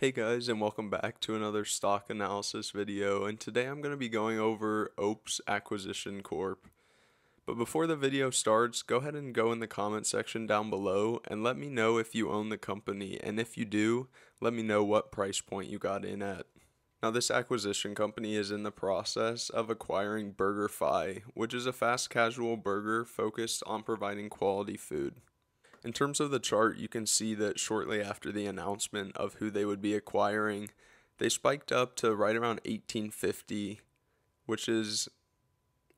Hey guys and welcome back to another stock analysis video and today I'm going to be going over OPES Acquisition Corp. But before the video starts, go ahead and go in the comment section down below and let me know if you own the company and if you do, let me know what price point you got in at. Now this acquisition company is in the process of acquiring BurgerFi, which is a fast casual burger focused on providing quality food. In terms of the chart, you can see that shortly after the announcement of who they would be acquiring, they spiked up to right around 1850, which is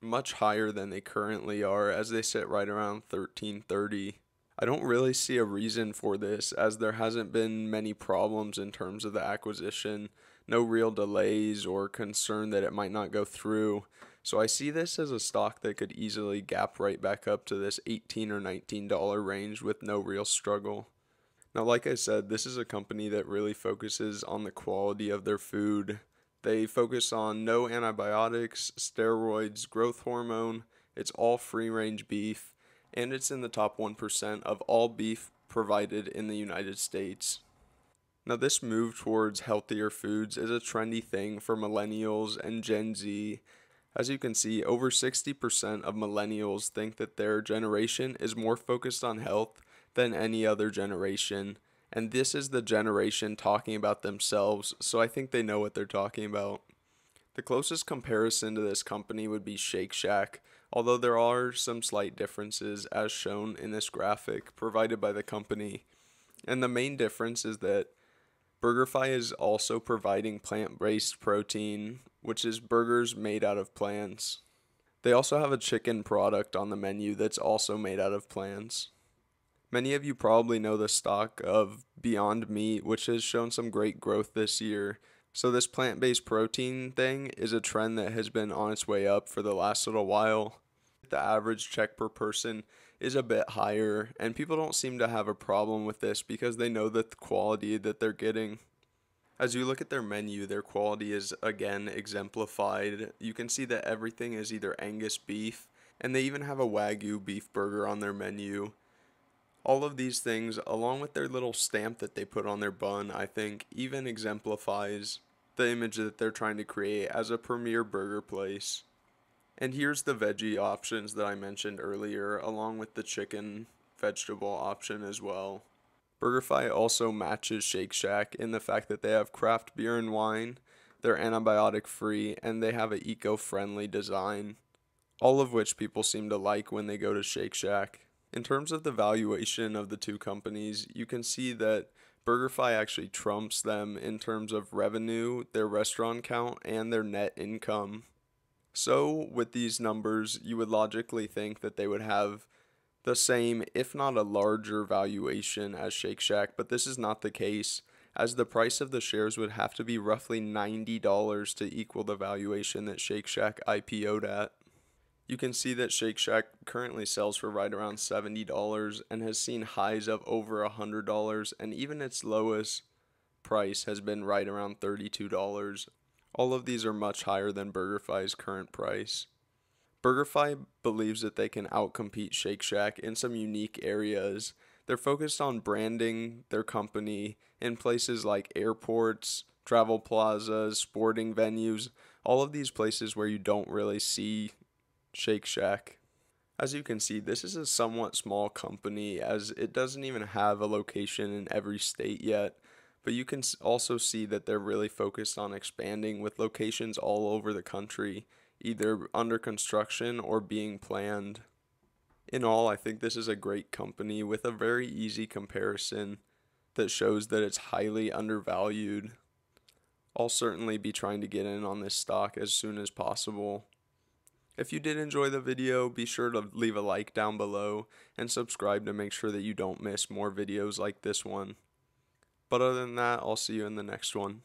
much higher than they currently are as they sit right around 1330. I don't really see a reason for this as there hasn't been many problems in terms of the acquisition, no real delays or concern that it might not go through. So I see this as a stock that could easily gap right back up to this 18 or $19 range with no real struggle. Now, like I said, this is a company that really focuses on the quality of their food. They focus on no antibiotics, steroids, growth hormone. It's all free range beef, and it's in the top 1% of all beef provided in the United States. Now, this move towards healthier foods is a trendy thing for millennials and Gen Z, as you can see, over 60% of millennials think that their generation is more focused on health than any other generation. And this is the generation talking about themselves, so I think they know what they're talking about. The closest comparison to this company would be Shake Shack, although there are some slight differences as shown in this graphic provided by the company. And the main difference is that BurgerFi is also providing plant based protein, which is burgers made out of plants. They also have a chicken product on the menu that's also made out of plants. Many of you probably know the stock of Beyond Meat, which has shown some great growth this year. So, this plant based protein thing is a trend that has been on its way up for the last little while the average check per person is a bit higher, and people don't seem to have a problem with this because they know that the quality that they're getting. As you look at their menu, their quality is again exemplified. You can see that everything is either Angus beef, and they even have a Wagyu beef burger on their menu. All of these things, along with their little stamp that they put on their bun, I think even exemplifies the image that they're trying to create as a premier burger place. And here's the veggie options that I mentioned earlier, along with the chicken vegetable option as well. BurgerFi also matches Shake Shack in the fact that they have craft beer and wine, they're antibiotic free, and they have an eco friendly design, all of which people seem to like when they go to Shake Shack. In terms of the valuation of the two companies, you can see that BurgerFi actually trumps them in terms of revenue, their restaurant count, and their net income. So, with these numbers, you would logically think that they would have the same, if not a larger valuation as Shake Shack, but this is not the case, as the price of the shares would have to be roughly $90 to equal the valuation that Shake Shack IPO'd at. You can see that Shake Shack currently sells for right around $70 and has seen highs of over $100, and even its lowest price has been right around $32 all of these are much higher than BurgerFi's current price. BurgerFi believes that they can outcompete Shake Shack in some unique areas. They're focused on branding their company in places like airports, travel plazas, sporting venues, all of these places where you don't really see Shake Shack. As you can see, this is a somewhat small company as it doesn't even have a location in every state yet. But you can also see that they're really focused on expanding with locations all over the country, either under construction or being planned. In all, I think this is a great company with a very easy comparison that shows that it's highly undervalued. I'll certainly be trying to get in on this stock as soon as possible. If you did enjoy the video, be sure to leave a like down below and subscribe to make sure that you don't miss more videos like this one. But other than that, I'll see you in the next one.